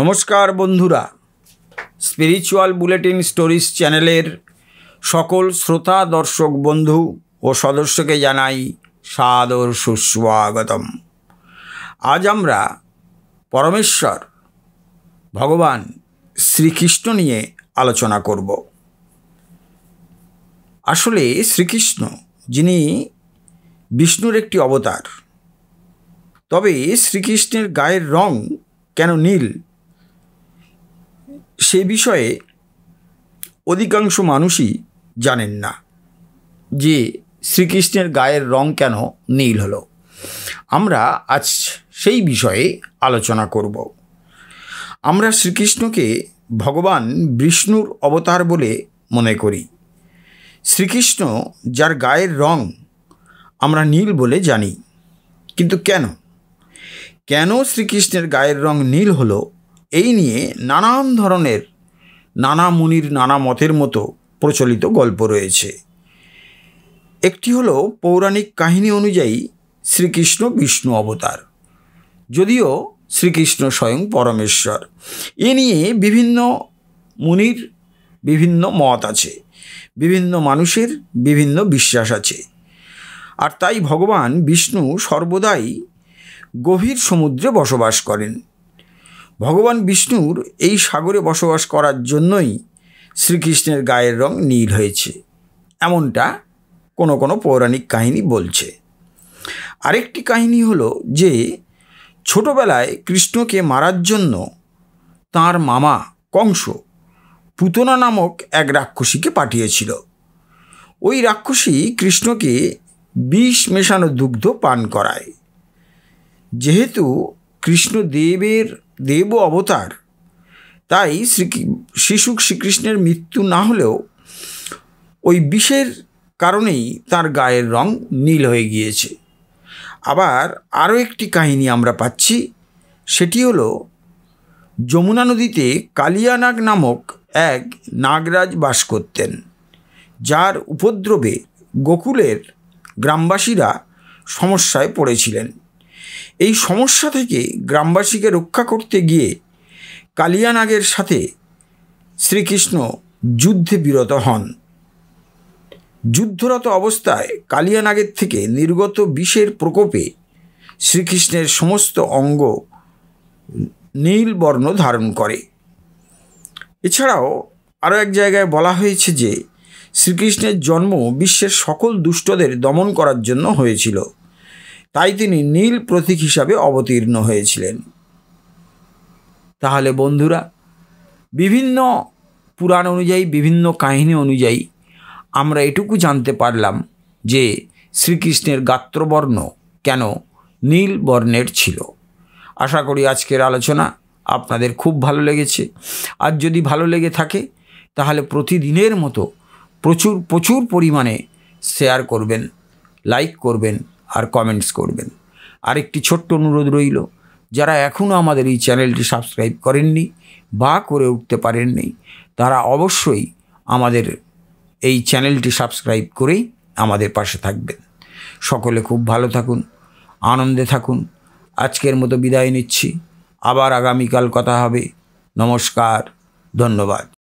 নমস্কার বন্ধুরা spiritual bulletin stories চ্যানেলের সকল শ্রোতা দর্শক বন্ধু ও সদস্যকে জানাই সাদর সুস্বাগতম আজ আমরা পরমেশ্বর ভগবান শ্রীকৃষ্ণ নিয়ে আলোচনা করব আসলে শ্রীকৃষ্ণ যিনি বিষ্ণুর একটি অবতার তবে শ্রীকৃষ্ণের গায়ের রং কেন নীল সে বিষয়ে অধিকাংশ মানুষই জানেন না যে শ্রীকৃষ্ণের গায়ের রং কেন নীল হলো আমরা আজ সেই বিষয়ে আলোচনা করব আমরা শ্রীকৃষ্ণকে ভগবান বিষ্ণুর অবতার বলে মনে করি শ্রীকৃষ্ণ যার গায়ের রং আমরা নীল বলে জানি কিন্তু কেন কেন শ্রীকৃষ্ণের গায়ের রং নীল হলো এই নিয়ে নানান ধরনের নানা মুনির নানা মতের মতো প্রচলিত গল্প রয়েছে একটি হলো পৌরাণিক কাহিনী অনুযায়ী শ্রীকৃষ্ণ বিষ্ণু অবতার যদিও শ্রীকৃষ্ণ স্বয়ং পরমেশ্বর এ নিয়ে বিভিন্ন মুনির বিভিন্ন মত আছে বিভিন্ন মানুষের বিভিন্ন বিশ্বাস আছে আর তাই ভগবান বিষ্ণু সর্বদাই গভীর সমুদ্রে বসবাস করেন ভগবান বিষ্ণুর এই সাগরে বসবাস করার জন্যই শ্রীকৃষ্ণের গায়ের রং নীল হয়েছে এমনটা কোনো কোনো পৌরাণিক কাহিনী বলছে আরেকটি কাহিনী হলো যে ছোটবেলায় কৃষ্ণকে মারার জন্য তার মামা কংস পুতনা নামক এক রাক্ষসীকে পাঠিয়েছিল ওই রাক্ষসী কৃষ্ণকে বিষ মেশানো দুগ্ধ পান করায় যেহেতু কৃষ্ণদেবের দেব অবতার তাই শ্রী শিশু শ্রীকৃষ্ণের মৃত্যু না হলেও ওই বিষের কারণেই তার গায়ের রং নীল হয়ে গিয়েছে আবার আরও একটি কাহিনী আমরা পাচ্ছি সেটি হলো যমুনা নদীতে কালিয়ানাগ নামক এক নাগরাজ বাস করতেন যার উপদ্রবে গোকুলের গ্রামবাসীরা সমস্যায় পড়েছিলেন এই সমস্যা থেকে গ্রামবাসীকে রক্ষা করতে গিয়ে কালিয়ানাগের সাথে শ্রীকৃষ্ণ যুদ্ধে বিরত হন যুদ্ধরত অবস্থায় কালিয়ানাগের থেকে নির্গত বিষের প্রকোপে শ্রীকৃষ্ণের সমস্ত অঙ্গ নীল বর্ণ ধারণ করে এছাড়াও আরও এক জায়গায় বলা হয়েছে যে শ্রীকৃষ্ণের জন্ম বিশ্বের সকল দুষ্টদের দমন করার জন্য হয়েছিল তাই তিনি নীল প্রতীক হিসাবে অবতীর্ণ হয়েছিলেন তাহলে বন্ধুরা বিভিন্ন পুরাণ অনুযায়ী বিভিন্ন কাহিনী অনুযায়ী আমরা এটুকু জানতে পারলাম যে শ্রীকৃষ্ণের গাত্রবর্ণ কেন নীল বর্ণের ছিল আশা করি আজকের আলোচনা আপনাদের খুব ভালো লেগেছে আর যদি ভালো লেগে থাকে তাহলে প্রতিদিনের মতো প্রচুর প্রচুর পরিমাণে শেয়ার করবেন লাইক করবেন আর কমেন্টস করবেন আরেকটি ছোট্ট অনুরোধ রইল যারা এখনও আমাদের এই চ্যানেলটি সাবস্ক্রাইব করেননি বা করে উঠতে পারেননি তারা অবশ্যই আমাদের এই চ্যানেলটি সাবস্ক্রাইব করেই আমাদের পাশে থাকবেন সকলে খুব ভালো থাকুন আনন্দে থাকুন আজকের মতো বিদায় নিচ্ছি আবার আগামীকাল কথা হবে নমস্কার ধন্যবাদ